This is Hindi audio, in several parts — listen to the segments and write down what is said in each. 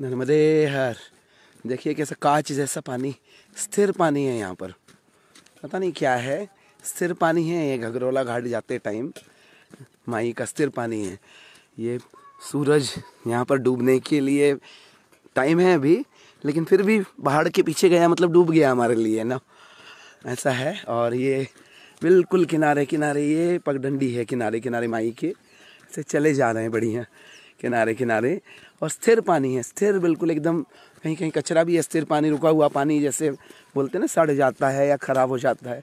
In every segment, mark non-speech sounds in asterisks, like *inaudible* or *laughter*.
नर्मदे हर देखिए कैसा कांच जैसा पानी स्थिर पानी है यहाँ पर पता नहीं क्या है स्थिर पानी है ये घगरोला घाट जाते टाइम माई का स्थिर पानी है ये सूरज यहाँ पर डूबने के लिए टाइम है अभी लेकिन फिर भी पहाड़ के पीछे गया मतलब डूब गया हमारे लिए ना ऐसा है और ये बिल्कुल किनारे किनारे ये पगडंडी है किनारे किनारे माई के से चले जा रहे हैं बढ़िया है। किनारे किनारे और स्थिर पानी है स्थिर बिल्कुल एकदम कहीं कहीं कचरा भी है स्थिर पानी रुका हुआ पानी जैसे बोलते ना सड़ जाता है या ख़राब हो जाता है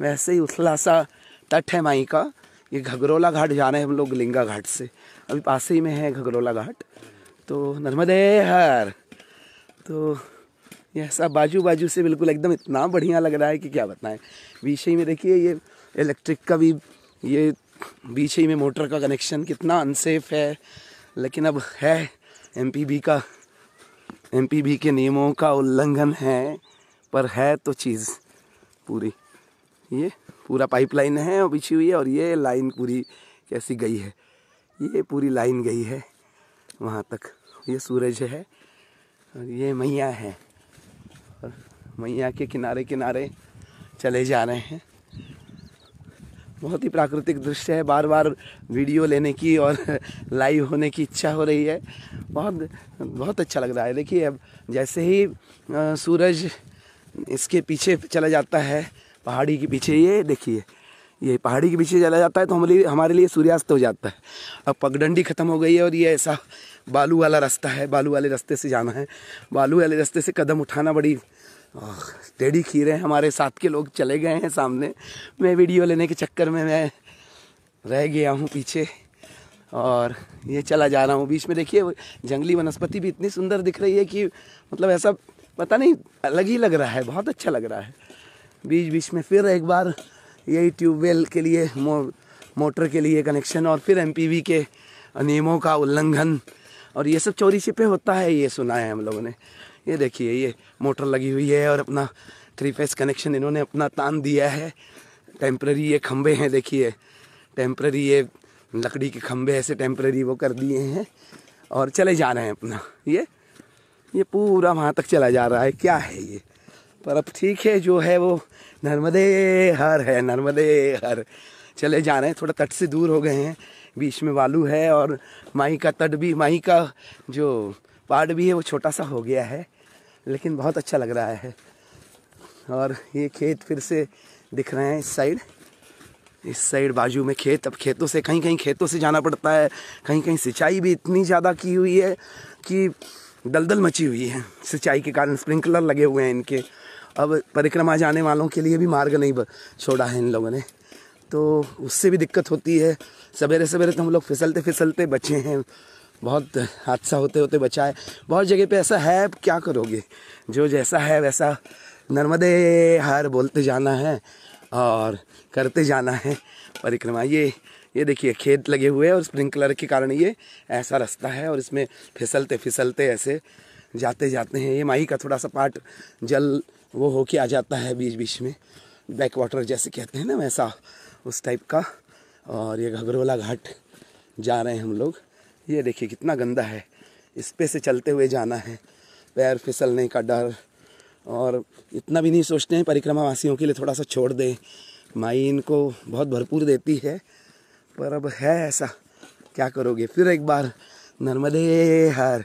वैसे ही उथला सा तट है माई का ये घगरोला घाट जा रहे हैं हम लोग लिंगा घाट से अभी पास ही में है घगरोला घाट तो नर्मदे हर तो यह सब बाजू बाजू से बिल्कुल एकदम इतना बढ़िया लग रहा है कि क्या बताएं बीच ही में देखिए ये इलेक्ट्रिक का भी ये बीच ही में मोटर का कनेक्शन कितना अनसेफ है लेकिन अब है एम का एम के नियमों का उल्लंघन है पर है तो चीज़ पूरी ये पूरा पाइपलाइन है और बिछी हुई है और ये लाइन पूरी कैसी गई है ये पूरी लाइन गई है वहाँ तक ये सूरज है और ये मैया है और मैया के किनारे किनारे चले जा रहे हैं बहुत ही प्राकृतिक दृश्य है बार बार वीडियो लेने की और *laughs* लाइव होने की इच्छा हो रही है बहुत बहुत अच्छा लग रहा है देखिए अब जैसे ही सूरज इसके पीछे चला जाता है पहाड़ी के पीछे ये देखिए ये पहाड़ी के पीछे चला जाता है तो हमारे हमारे लिए सूर्यास्त हो जाता है अब पगडंडी ख़त्म हो गई है और ये ऐसा बालू वाला रास्ता है बालू वाले रास्ते से जाना है बालू वाले रास्ते से कदम उठाना बड़ी टेढ़ी खीरे हमारे साथ के लोग चले गए हैं सामने मैं वीडियो लेने के चक्कर में मैं रह गया हूँ पीछे और ये चला जा रहा हूँ बीच में देखिए जंगली वनस्पति भी इतनी सुंदर दिख रही है कि मतलब ऐसा पता नहीं अलग ही लग रहा है बहुत अच्छा लग रहा है बीच बीच में फिर एक बार यही ट्यूबवेल के लिए मो, मोटर के लिए कनेक्शन और फिर एमपीवी के नियमों का उल्लंघन और ये सब चोरी छिपे होता है ये सुना है हम लोगों ने ये देखिए ये मोटर लगी हुई है और अपना थ्री फेस कनेक्शन इन्होंने अपना तान दिया है टेम्प्रेरी ये खम्भे हैं देखिए टेम्प्रेरी ये लकड़ी के खम्भे ऐसे टेम्प्रेरी वो कर दिए हैं और चले जा रहे हैं अपना ये ये पूरा वहाँ तक चला जा रहा है क्या है ये पर अब ठीक है जो है वो नर्मदे हर है नर्मदे हर चले जा रहे हैं थोड़ा तट से दूर हो गए हैं बीच में बालू है और माही का तट भी माही का जो पार्ट भी है वो छोटा सा हो गया है लेकिन बहुत अच्छा लग रहा है और ये खेत फिर से दिख रहे हैं इस साइड इस साइड बाजू में खेत अब खेतों से कहीं कहीं खेतों से जाना पड़ता है कहीं कहीं सिंचाई भी इतनी ज़्यादा की हुई है कि दलदल मची हुई है सिंचाई के कारण स्प्रिंकलर लगे हुए हैं इनके अब परिक्रमा जाने वालों के लिए भी मार्ग नहीं छोड़ा है इन लोगों ने तो उससे भी दिक्कत होती है सवेरे सवेरे तो हम लोग फिसलते फिसलते बचे हैं बहुत हादसा होते होते बचा है बहुत जगह पे ऐसा है क्या करोगे जो जैसा है वैसा नर्मदे हर बोलते जाना है और करते जाना है परिक्रमा ये ये देखिए खेत लगे हुए हैं और स्प्रिंकलर के कारण ये ऐसा रास्ता है और इसमें फिसलते फिसलते ऐसे जाते जाते हैं ये माही का थोड़ा सा पार्ट जल वो होके आ जाता है बीच बीच में बैक वाटर जैसे कहते हैं ना वैसा उस टाइप का और ये घबरवाला घाट जा रहे हैं हम लोग ये देखिए कितना गंदा है इस पे से चलते हुए जाना है पैर फिसलने का डर और इतना भी नहीं सोचते हैं परिक्रमा वासियों के लिए थोड़ा सा छोड़ दें माई इनको बहुत भरपूर देती है पर अब है ऐसा क्या करोगे फिर एक बार नर्मदे हर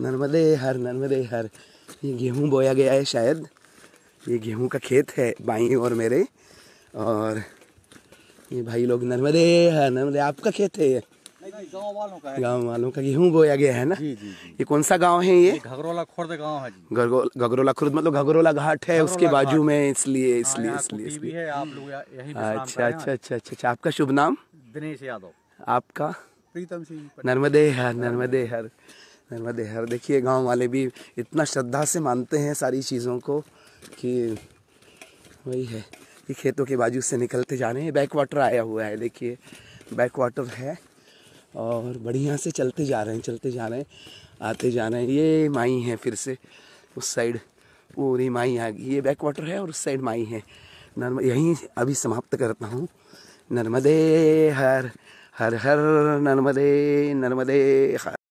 नर्मदे हर नर्मदे हर ये गेहूँ बोया गया है शायद ये गेहूँ का खेत है बाई और मेरे और ये भाई लोग नर्मदे हर नर्मदे आपका खेत है ये गांव वालों का गांव वालों का गेहूँ बोया गया है ना जी, जी, जी। ये कौन सा गांव है ये घगरोला खुर्द गांव है घगरोला खुर्द मतलब घगरोला घाट है उसके बाजू में इसलिए हाँ, इसलिए इसलिए इसलिए आप लोग अच्छा अच्छा, अच्छा अच्छा अच्छा आपका शुभ नाम दिनेश यादव आपका प्रीतम सिंह नर्मदे हर नर्मदे हर नर्मदे हर देखिए गांव वाले भी इतना श्रद्धा से मानते हैं सारी चीज़ों को कि वही है ये खेतों के बाजू से निकलते जा रहे हैं बैक वाटर आया हुआ है देखिए बैक वाटर है और बढ़िया से चलते जा रहे हैं चलते जा रहे हैं आते जा रहे हैं ये माई है फिर से उस साइड पूरी माई आ गई ये बैक वाटर है और उस साइड माई है नर्म यहीं अभी समाप्त करता हूँ नर्मदे हर हर हर नर्मदे नर्मदे हर